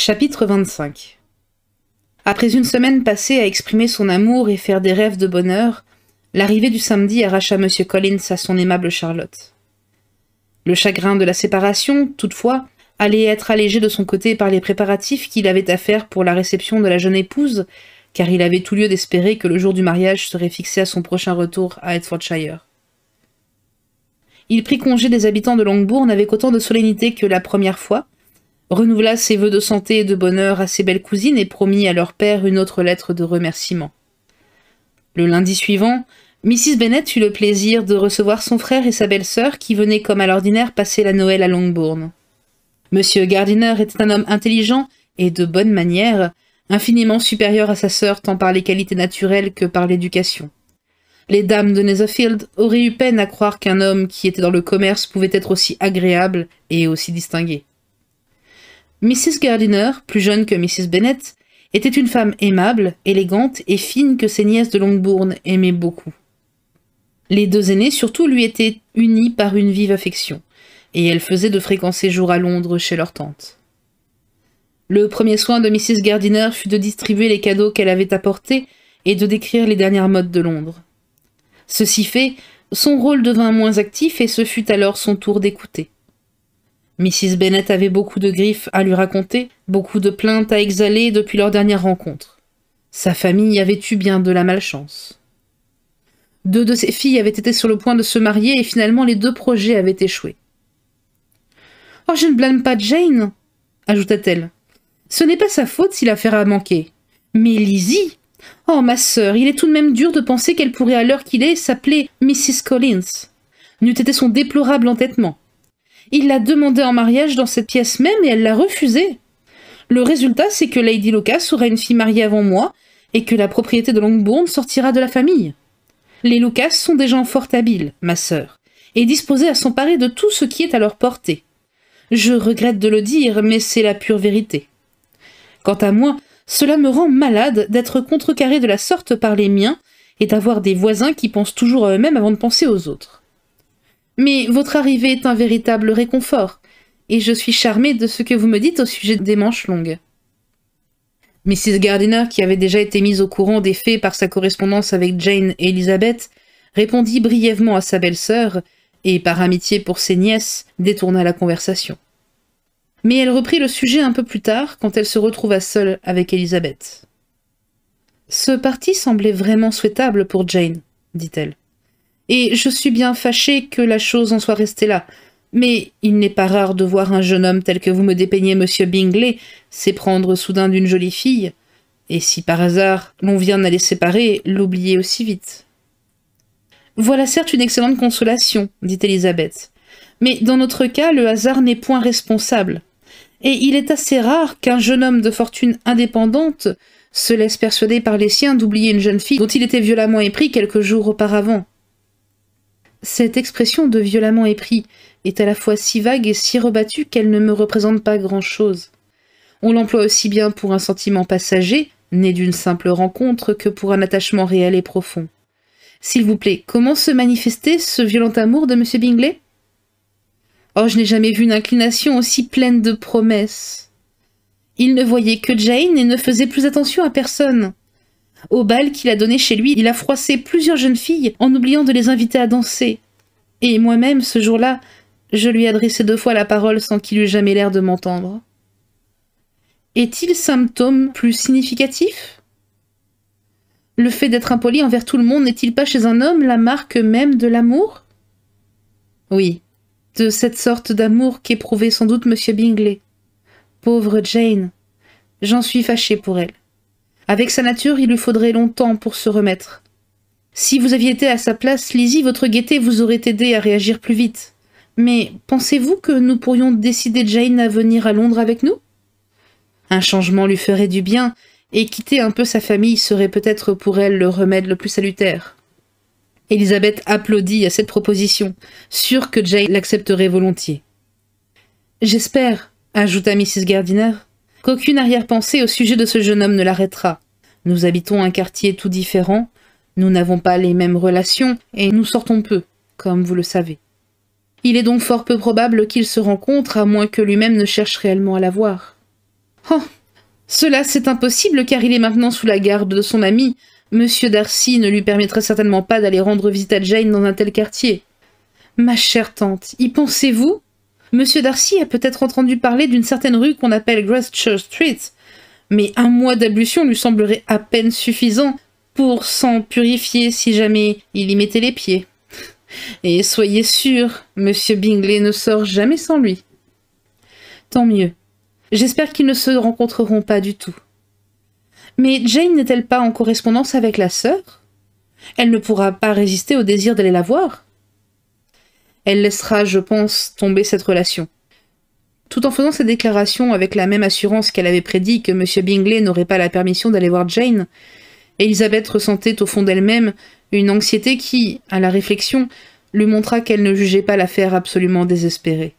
Chapitre 25 Après une semaine passée à exprimer son amour et faire des rêves de bonheur, l'arrivée du samedi arracha M. Collins à son aimable Charlotte. Le chagrin de la séparation, toutefois, allait être allégé de son côté par les préparatifs qu'il avait à faire pour la réception de la jeune épouse, car il avait tout lieu d'espérer que le jour du mariage serait fixé à son prochain retour à Hertfordshire. Il prit congé des habitants de Longbourn avec autant de solennité que la première fois, renouvela ses voeux de santé et de bonheur à ses belles cousines et promit à leur père une autre lettre de remerciement. Le lundi suivant, Mrs. Bennet eut le plaisir de recevoir son frère et sa belle-sœur qui venaient comme à l'ordinaire passer la Noël à Longbourn. Monsieur Gardiner était un homme intelligent et de bonne manière, infiniment supérieur à sa sœur tant par les qualités naturelles que par l'éducation. Les dames de Netherfield auraient eu peine à croire qu'un homme qui était dans le commerce pouvait être aussi agréable et aussi distingué. Mrs. Gardiner, plus jeune que Mrs. Bennet, était une femme aimable, élégante et fine que ses nièces de Longbourn aimaient beaucoup. Les deux aînés surtout lui étaient unis par une vive affection, et elle faisait de fréquents séjours à Londres chez leur tante. Le premier soin de Mrs. Gardiner fut de distribuer les cadeaux qu'elle avait apportés et de décrire les dernières modes de Londres. Ceci fait, son rôle devint moins actif et ce fut alors son tour d'écouter. Mrs. Bennett avait beaucoup de griffes à lui raconter, beaucoup de plaintes à exhaler depuis leur dernière rencontre. Sa famille avait eu bien de la malchance. Deux de ses filles avaient été sur le point de se marier et finalement les deux projets avaient échoué. Oh, je ne blâme pas Jane, ajouta-t-elle. Ce n'est pas sa faute si l'affaire a manqué. Mais Lizzie Oh, ma sœur, il est tout de même dur de penser qu'elle pourrait, à l'heure qu'il est, s'appeler Mrs. Collins. N'eût été son déplorable entêtement. Il l'a demandé en mariage dans cette pièce même et elle l'a refusé. Le résultat, c'est que Lady Lucas aura une fille mariée avant moi et que la propriété de Longbourn sortira de la famille. Les Lucas sont des gens fort habiles, ma sœur, et disposés à s'emparer de tout ce qui est à leur portée. Je regrette de le dire, mais c'est la pure vérité. Quant à moi, cela me rend malade d'être contrecarré de la sorte par les miens et d'avoir des voisins qui pensent toujours à eux-mêmes avant de penser aux autres. Mais votre arrivée est un véritable réconfort, et je suis charmée de ce que vous me dites au sujet des manches longues. Mrs. Gardiner, qui avait déjà été mise au courant des faits par sa correspondance avec Jane et Elizabeth, répondit brièvement à sa belle-sœur, et par amitié pour ses nièces, détourna la conversation. Mais elle reprit le sujet un peu plus tard, quand elle se retrouva seule avec Elizabeth. Ce parti semblait vraiment souhaitable pour Jane, dit-elle et je suis bien fâchée que la chose en soit restée là. Mais il n'est pas rare de voir un jeune homme tel que vous me dépeignez, monsieur Bingley, s'éprendre soudain d'une jolie fille, et si par hasard l'on vient à les séparer, l'oublier aussi vite. Voilà certes une excellente consolation, dit Elisabeth. mais dans notre cas le hasard n'est point responsable, et il est assez rare qu'un jeune homme de fortune indépendante se laisse persuader par les siens d'oublier une jeune fille dont il était violemment épris quelques jours auparavant. Cette expression de violemment épris est à la fois si vague et si rebattue qu'elle ne me représente pas grand-chose. On l'emploie aussi bien pour un sentiment passager, né d'une simple rencontre, que pour un attachement réel et profond. S'il vous plaît, comment se manifester ce violent amour de M. Bingley Oh, je n'ai jamais vu une inclination aussi pleine de promesses. Il ne voyait que Jane et ne faisait plus attention à personne. Au bal qu'il a donné chez lui, il a froissé plusieurs jeunes filles en oubliant de les inviter à danser. Et moi-même, ce jour-là, je lui adressais deux fois la parole sans qu'il eût jamais l'air de m'entendre. Est-il symptôme plus significatif Le fait d'être impoli envers tout le monde n'est-il pas chez un homme la marque même de l'amour Oui, de cette sorte d'amour qu'éprouvait sans doute M. Bingley. Pauvre Jane, j'en suis fâchée pour elle. Avec sa nature, il lui faudrait longtemps pour se remettre. Si vous aviez été à sa place, Lizzie, votre gaieté vous aurait aidé à réagir plus vite. Mais pensez-vous que nous pourrions décider Jane à venir à Londres avec nous Un changement lui ferait du bien, et quitter un peu sa famille serait peut-être pour elle le remède le plus salutaire. Elisabeth applaudit à cette proposition, sûre que Jane l'accepterait volontiers. J'espère, ajouta Mrs. Gardiner, qu'aucune arrière-pensée au sujet de ce jeune homme ne l'arrêtera. Nous habitons un quartier tout différent, nous n'avons pas les mêmes relations, et nous sortons peu, comme vous le savez. Il est donc fort peu probable qu'il se rencontre, à moins que lui-même ne cherche réellement à la voir. Oh Cela, c'est impossible, car il est maintenant sous la garde de son ami. Monsieur Darcy ne lui permettrait certainement pas d'aller rendre visite à Jane dans un tel quartier. Ma chère tante, y pensez-vous Monsieur Darcy a peut-être entendu parler d'une certaine rue qu'on appelle Gracechurch Street, mais un mois d'ablution lui semblerait à peine suffisant pour s'en purifier si jamais il y mettait les pieds. Et soyez sûr, Monsieur Bingley ne sort jamais sans lui. Tant mieux. J'espère qu'ils ne se rencontreront pas du tout. Mais Jane n'est-elle pas en correspondance avec la sœur Elle ne pourra pas résister au désir d'aller la voir elle laissera, je pense, tomber cette relation. Tout en faisant cette déclaration avec la même assurance qu'elle avait prédit que M. Bingley n'aurait pas la permission d'aller voir Jane, Elisabeth ressentait au fond d'elle-même une anxiété qui, à la réflexion, lui montra qu'elle ne jugeait pas l'affaire absolument désespérée.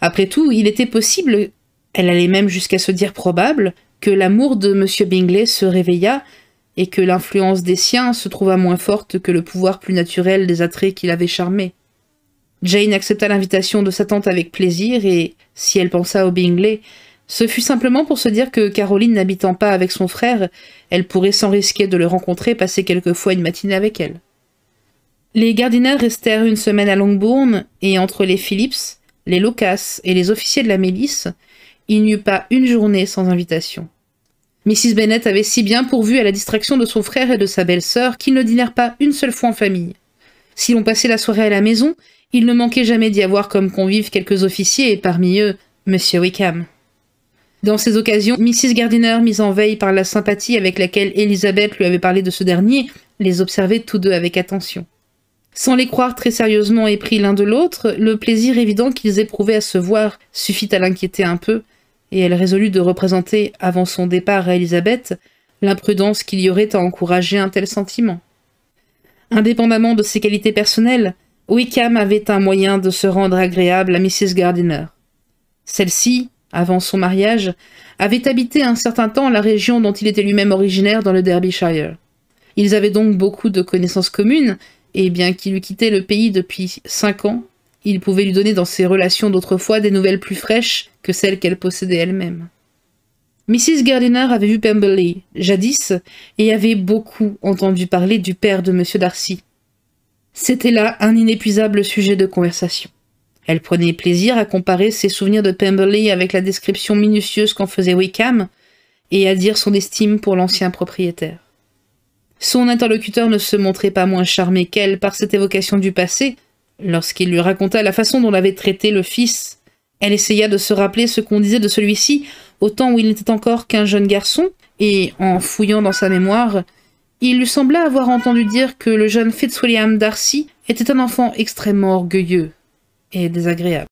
Après tout, il était possible, elle allait même jusqu'à se dire probable, que l'amour de M. Bingley se réveilla et que l'influence des siens se trouva moins forte que le pouvoir plus naturel des attraits qui l'avaient charmé. Jane accepta l'invitation de sa tante avec plaisir et, si elle pensa au Bingley, ce fut simplement pour se dire que Caroline n'habitant pas avec son frère, elle pourrait sans risquer de le rencontrer passer quelquefois une matinée avec elle. Les gardinaires restèrent une semaine à Longbourn, et entre les Phillips, les Locas et les officiers de la milice, il n'y eut pas une journée sans invitation. Mrs. Bennet avait si bien pourvu à la distraction de son frère et de sa belle-sœur qu'ils ne dînèrent pas une seule fois en famille. Si l'on passait la soirée à la maison, il ne manquait jamais d'y avoir comme convives quelques officiers, et parmi eux, M. Wickham. Dans ces occasions, Mrs. Gardiner, mise en veille par la sympathie avec laquelle Elisabeth lui avait parlé de ce dernier, les observait tous deux avec attention. Sans les croire très sérieusement épris l'un de l'autre, le plaisir évident qu'ils éprouvaient à se voir suffit à l'inquiéter un peu, et elle résolut de représenter, avant son départ à Elisabeth, l'imprudence qu'il y aurait à encourager un tel sentiment. Indépendamment de ses qualités personnelles, Wickham avait un moyen de se rendre agréable à Mrs. Gardiner. Celle-ci, avant son mariage, avait habité un certain temps la région dont il était lui-même originaire dans le Derbyshire. Ils avaient donc beaucoup de connaissances communes, et bien qu'il eût quitté le pays depuis cinq ans, il pouvait lui donner dans ses relations d'autrefois des nouvelles plus fraîches que celles qu'elle possédait elle-même. Mrs. Gardiner avait vu Pemberley, jadis, et avait beaucoup entendu parler du père de M. Darcy, c'était là un inépuisable sujet de conversation. Elle prenait plaisir à comparer ses souvenirs de Pemberley avec la description minutieuse qu'en faisait Wickham et à dire son estime pour l'ancien propriétaire. Son interlocuteur ne se montrait pas moins charmé qu'elle par cette évocation du passé. Lorsqu'il lui raconta la façon dont l'avait traité le fils, elle essaya de se rappeler ce qu'on disait de celui-ci au temps où il n'était encore qu'un jeune garçon, et en fouillant dans sa mémoire, il lui sembla avoir entendu dire que le jeune Fitzwilliam Darcy était un enfant extrêmement orgueilleux et désagréable.